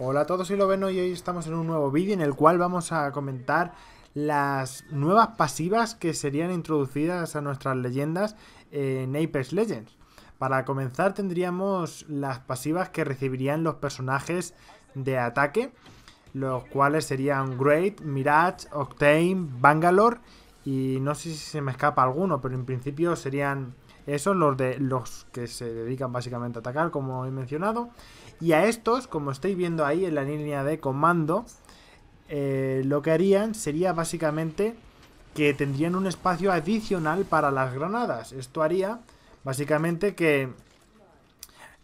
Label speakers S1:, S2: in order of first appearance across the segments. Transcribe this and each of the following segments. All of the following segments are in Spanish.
S1: Hola a todos y lo ven y hoy estamos en un nuevo vídeo en el cual vamos a comentar las nuevas pasivas que serían introducidas a nuestras leyendas en Apex Legends. Para comenzar tendríamos las pasivas que recibirían los personajes de ataque, los cuales serían Great, Mirage, Octane, Bangalore y no sé si se me escapa alguno, pero en principio serían esos los de los que se dedican básicamente a atacar, como he mencionado. Y a estos, como estáis viendo ahí en la línea de comando, eh, lo que harían sería básicamente que tendrían un espacio adicional para las granadas. Esto haría básicamente que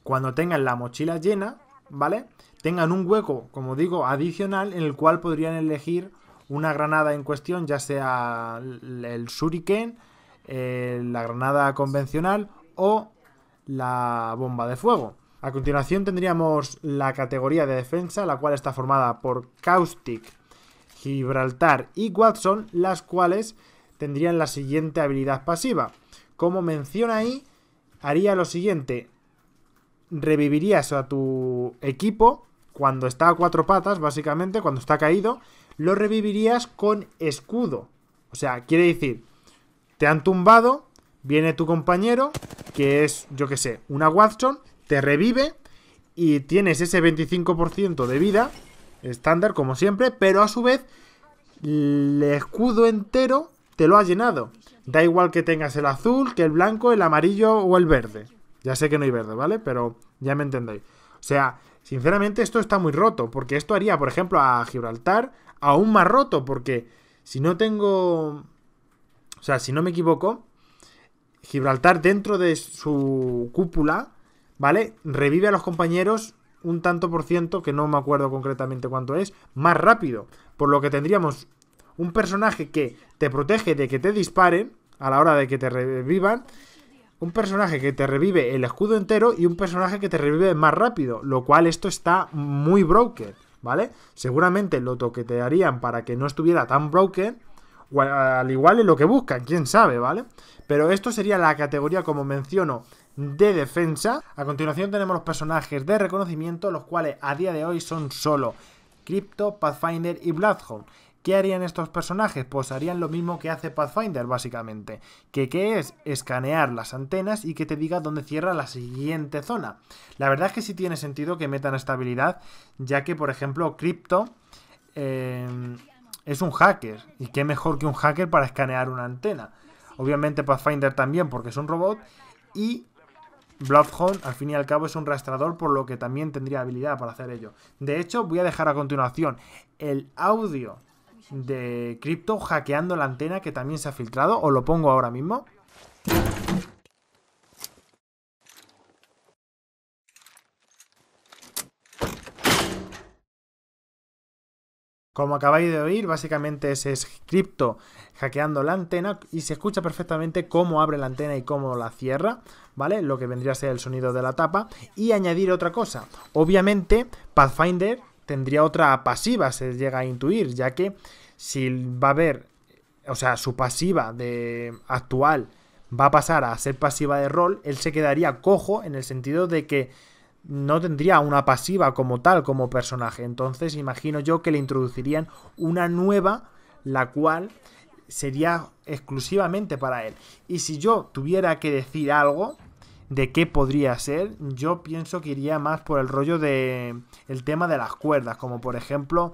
S1: cuando tengan la mochila llena, ¿vale? Tengan un hueco, como digo, adicional en el cual podrían elegir una granada en cuestión, ya sea el shuriken, eh, la granada convencional o la bomba de fuego. A continuación tendríamos la categoría de defensa, la cual está formada por Caustic, Gibraltar y Watson, las cuales tendrían la siguiente habilidad pasiva. Como menciona ahí, haría lo siguiente. Revivirías a tu equipo cuando está a cuatro patas, básicamente, cuando está caído, lo revivirías con escudo. O sea, quiere decir te han tumbado, viene tu compañero, que es, yo que sé, una Watson, te revive y tienes ese 25% de vida, estándar como siempre, pero a su vez el escudo entero te lo ha llenado. Da igual que tengas el azul, que el blanco, el amarillo o el verde. Ya sé que no hay verde, ¿vale? Pero ya me entendéis. O sea, sinceramente esto está muy roto, porque esto haría, por ejemplo, a Gibraltar aún más roto, porque si no tengo o sea, si no me equivoco, Gibraltar dentro de su cúpula, ¿vale? Revive a los compañeros un tanto por ciento, que no me acuerdo concretamente cuánto es, más rápido. Por lo que tendríamos un personaje que te protege de que te disparen a la hora de que te revivan. Un personaje que te revive el escudo entero y un personaje que te revive más rápido. Lo cual esto está muy broken, ¿vale? Seguramente lo toquetearían para que no estuviera tan broken al igual es lo que buscan, quién sabe, ¿vale? Pero esto sería la categoría, como menciono, de defensa. A continuación tenemos los personajes de reconocimiento, los cuales a día de hoy son solo Crypto, Pathfinder y Bloodhound. ¿Qué harían estos personajes? Pues harían lo mismo que hace Pathfinder, básicamente. Que qué es escanear las antenas y que te diga dónde cierra la siguiente zona. La verdad es que sí tiene sentido que metan estabilidad, ya que, por ejemplo, Crypto... Eh, es un hacker. Y qué mejor que un hacker para escanear una antena. Obviamente Pathfinder también porque es un robot. Y Bloodhound al fin y al cabo es un rastrador por lo que también tendría habilidad para hacer ello. De hecho voy a dejar a continuación el audio de Crypto hackeando la antena que también se ha filtrado. O lo pongo ahora mismo. Como acabáis de oír, básicamente es scripto hackeando la antena y se escucha perfectamente cómo abre la antena y cómo la cierra, ¿vale? Lo que vendría a ser el sonido de la tapa. Y añadir otra cosa. Obviamente, Pathfinder tendría otra pasiva, se llega a intuir, ya que si va a haber, o sea, su pasiva de actual va a pasar a ser pasiva de rol, él se quedaría cojo en el sentido de que no tendría una pasiva como tal, como personaje. Entonces imagino yo que le introducirían una nueva, la cual sería exclusivamente para él. Y si yo tuviera que decir algo de qué podría ser, yo pienso que iría más por el rollo de el tema de las cuerdas, como por ejemplo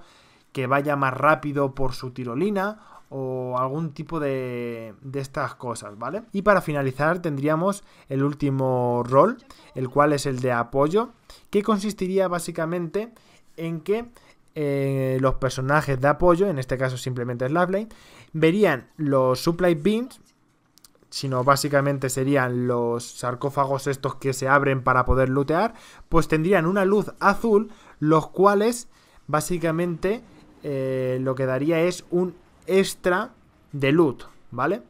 S1: que vaya más rápido por su tirolina o algún tipo de, de estas cosas, ¿vale? Y para finalizar tendríamos el último rol, el cual es el de apoyo, que consistiría básicamente en que eh, los personajes de apoyo, en este caso simplemente Slapline, verían los supply bins, sino básicamente serían los sarcófagos estos que se abren para poder lootear, pues tendrían una luz azul, los cuales básicamente eh, lo que daría es un extra de loot, ¿vale?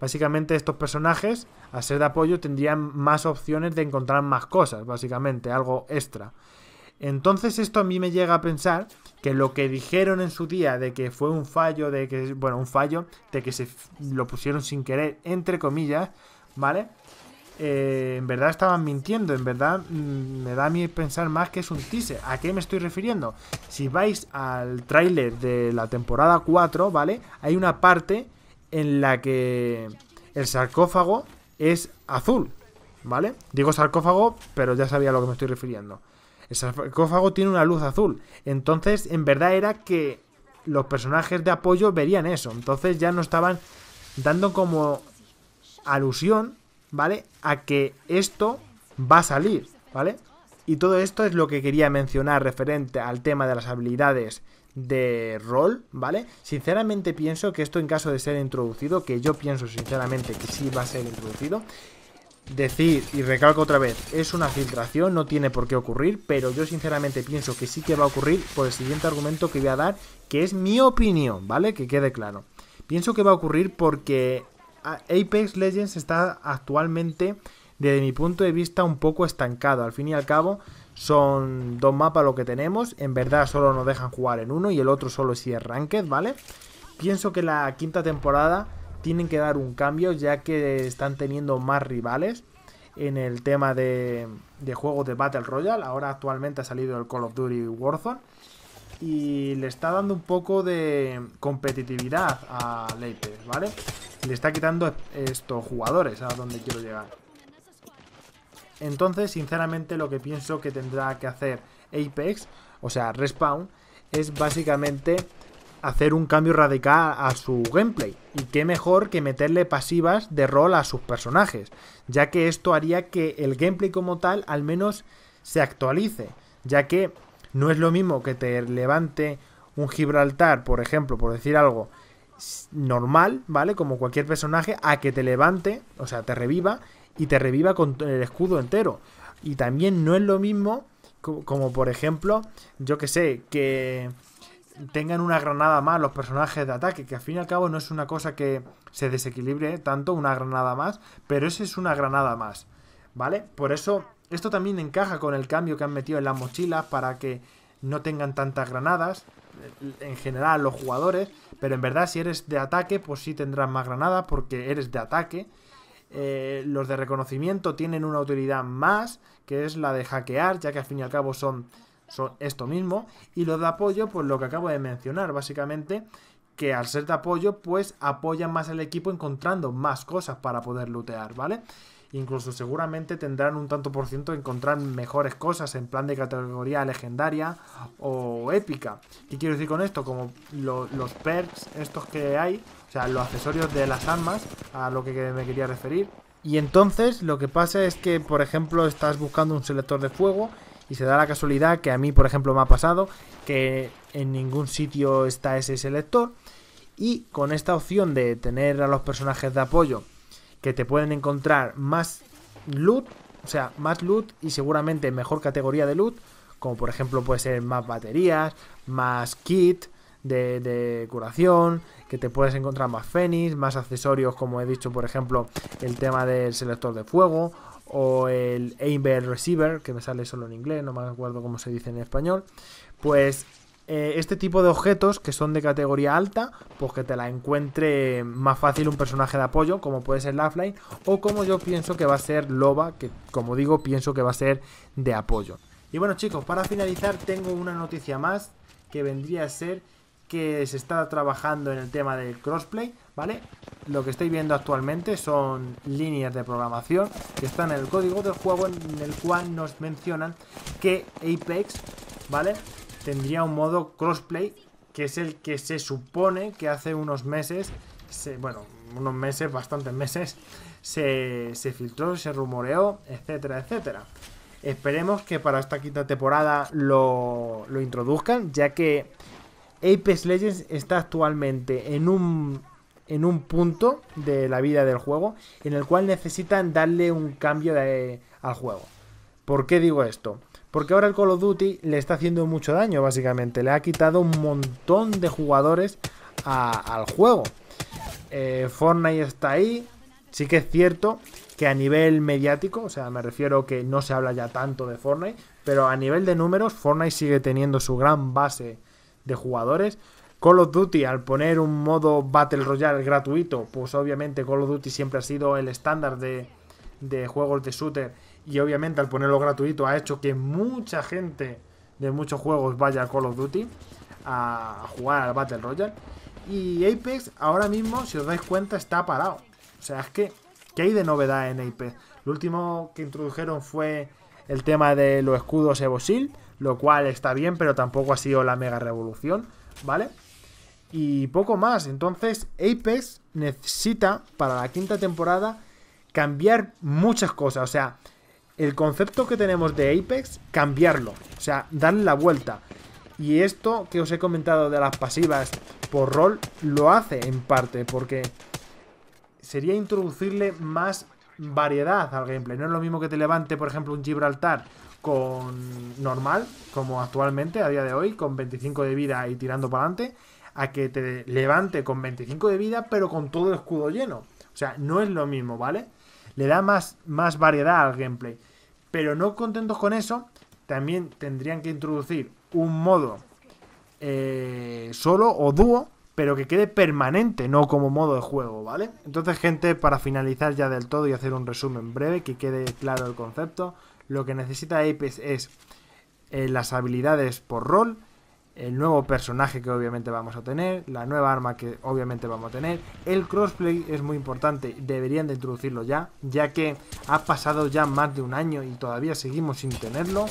S1: Básicamente estos personajes, a ser de apoyo, tendrían más opciones de encontrar más cosas, básicamente, algo extra. Entonces esto a mí me llega a pensar que lo que dijeron en su día de que fue un fallo, de que, bueno, un fallo, de que se lo pusieron sin querer, entre comillas, ¿vale? Eh, en verdad estaban mintiendo, en verdad mm, me da a mí pensar más que es un teaser. ¿A qué me estoy refiriendo? Si vais al tráiler de la temporada 4, ¿vale? Hay una parte en la que el sarcófago es azul, ¿vale? Digo sarcófago, pero ya sabía a lo que me estoy refiriendo. El sarcófago tiene una luz azul. Entonces, en verdad era que los personajes de apoyo verían eso. Entonces ya no estaban dando como alusión ¿vale? A que esto va a salir, ¿vale? Y todo esto es lo que quería mencionar referente al tema de las habilidades de rol, ¿vale? Sinceramente pienso que esto en caso de ser introducido, que yo pienso sinceramente que sí va a ser introducido, decir, y recalco otra vez, es una filtración, no tiene por qué ocurrir, pero yo sinceramente pienso que sí que va a ocurrir por el siguiente argumento que voy a dar, que es mi opinión, ¿vale? Que quede claro. Pienso que va a ocurrir porque Apex Legends está actualmente, desde mi punto de vista, un poco estancado. Al fin y al cabo, son dos mapas lo que tenemos. En verdad, solo nos dejan jugar en uno y el otro solo si es Ranked, ¿vale? Pienso que la quinta temporada tienen que dar un cambio, ya que están teniendo más rivales en el tema de, de juegos de Battle Royale. Ahora actualmente ha salido el Call of Duty Warzone. Y le está dando un poco de competitividad a Apex, ¿vale? le está quitando estos jugadores a donde quiero llegar. Entonces, sinceramente, lo que pienso que tendrá que hacer Apex, o sea, Respawn, es básicamente hacer un cambio radical a su gameplay. Y qué mejor que meterle pasivas de rol a sus personajes, ya que esto haría que el gameplay como tal al menos se actualice, ya que no es lo mismo que te levante un Gibraltar, por ejemplo, por decir algo, normal, ¿vale? Como cualquier personaje, a que te levante, o sea, te reviva y te reviva con el escudo entero. Y también no es lo mismo como, por ejemplo, yo que sé, que tengan una granada más los personajes de ataque, que al fin y al cabo no es una cosa que se desequilibre tanto, una granada más, pero esa es una granada más, ¿vale? Por eso, esto también encaja con el cambio que han metido en las mochilas para que no tengan tantas granadas, en general los jugadores, pero en verdad si eres de ataque, pues sí tendrás más granada porque eres de ataque. Eh, los de reconocimiento tienen una utilidad más, que es la de hackear, ya que al fin y al cabo son, son esto mismo. Y los de apoyo, pues lo que acabo de mencionar, básicamente, que al ser de apoyo, pues apoyan más al equipo encontrando más cosas para poder lootear, ¿vale? vale Incluso seguramente tendrán un tanto por ciento encontrar mejores cosas en plan de categoría legendaria o épica. ¿Qué quiero decir con esto? Como los perks estos que hay, o sea, los accesorios de las armas, a lo que me quería referir. Y entonces lo que pasa es que, por ejemplo, estás buscando un selector de fuego y se da la casualidad que a mí, por ejemplo, me ha pasado que en ningún sitio está ese selector. Y con esta opción de tener a los personajes de apoyo que te pueden encontrar más loot, o sea, más loot y seguramente mejor categoría de loot, como por ejemplo puede ser más baterías, más kit de, curación, que te puedes encontrar más fénix, más accesorios, como he dicho, por ejemplo, el tema del selector de fuego o el Aimbell receiver, que me sale solo en inglés, no me acuerdo cómo se dice en español, pues eh, este tipo de objetos que son de categoría alta, pues que te la encuentre más fácil un personaje de apoyo, como puede ser Laughline, o como yo pienso que va a ser Loba, que como digo, pienso que va a ser de apoyo. Y bueno chicos, para finalizar tengo una noticia más que vendría a ser que se está trabajando en el tema del crossplay, ¿vale? Lo que estáis viendo actualmente son líneas de programación que están en el código del juego en el cual nos mencionan que Apex, ¿vale? tendría un modo crossplay, que es el que se supone que hace unos meses, bueno, unos meses, bastantes meses, se, se filtró, se rumoreó, etcétera, etcétera. Esperemos que para esta quinta temporada lo, lo introduzcan, ya que Apex Legends está actualmente en un, en un punto de la vida del juego en el cual necesitan darle un cambio al juego. ¿Por qué digo esto? Porque ahora el Call of Duty le está haciendo mucho daño, básicamente. Le ha quitado un montón de jugadores al juego. Eh, Fortnite está ahí. Sí que es cierto que a nivel mediático, o sea, me refiero que no se habla ya tanto de Fortnite, pero a nivel de números, Fortnite sigue teniendo su gran base de jugadores. Call of Duty, al poner un modo Battle Royale gratuito, pues obviamente Call of Duty siempre ha sido el estándar de, de juegos de shooter y obviamente al ponerlo gratuito ha hecho que mucha gente de muchos juegos vaya a Call of Duty a jugar al Battle Royale. Y Apex ahora mismo, si os dais cuenta, está parado. O sea, es que, ¿qué hay de novedad en Apex? Lo último que introdujeron fue el tema de los escudos Evo lo cual está bien, pero tampoco ha sido la mega revolución, ¿vale? Y poco más. Entonces, Apex necesita para la quinta temporada cambiar muchas cosas. O sea, el concepto que tenemos de Apex, cambiarlo. O sea, darle la vuelta. Y esto que os he comentado de las pasivas por rol, lo hace en parte, porque sería introducirle más variedad al gameplay. No es lo mismo que te levante, por ejemplo, un Gibraltar con normal, como actualmente, a día de hoy, con 25 de vida y tirando para adelante, a que te levante con 25 de vida, pero con todo el escudo lleno. O sea, no es lo mismo, ¿vale? Le da más, más variedad al gameplay. Pero no contentos con eso, también tendrían que introducir un modo eh, solo o dúo, pero que quede permanente, no como modo de juego, ¿vale? Entonces, gente, para finalizar ya del todo y hacer un resumen breve, que quede claro el concepto, lo que necesita Apex es eh, las habilidades por rol, el nuevo personaje que obviamente vamos a tener, la nueva arma que obviamente vamos a tener. El crossplay es muy importante, deberían de introducirlo ya, ya que ha pasado ya más de un año y todavía seguimos sin tenerlo.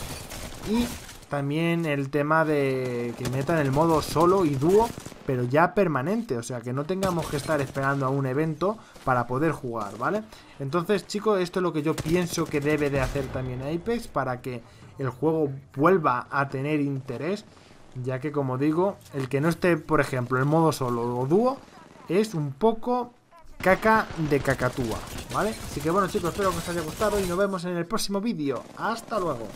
S1: Y también el tema de que metan el modo solo y dúo, pero ya permanente, o sea, que no tengamos que estar esperando a un evento para poder jugar, ¿vale? Entonces, chicos, esto es lo que yo pienso que debe de hacer también Apex para que el juego vuelva a tener interés ya que como digo, el que no esté, por ejemplo, en modo solo o dúo, es un poco caca de cacatúa, ¿vale? Así que bueno chicos, espero que os haya gustado y nos vemos en el próximo vídeo. ¡Hasta luego!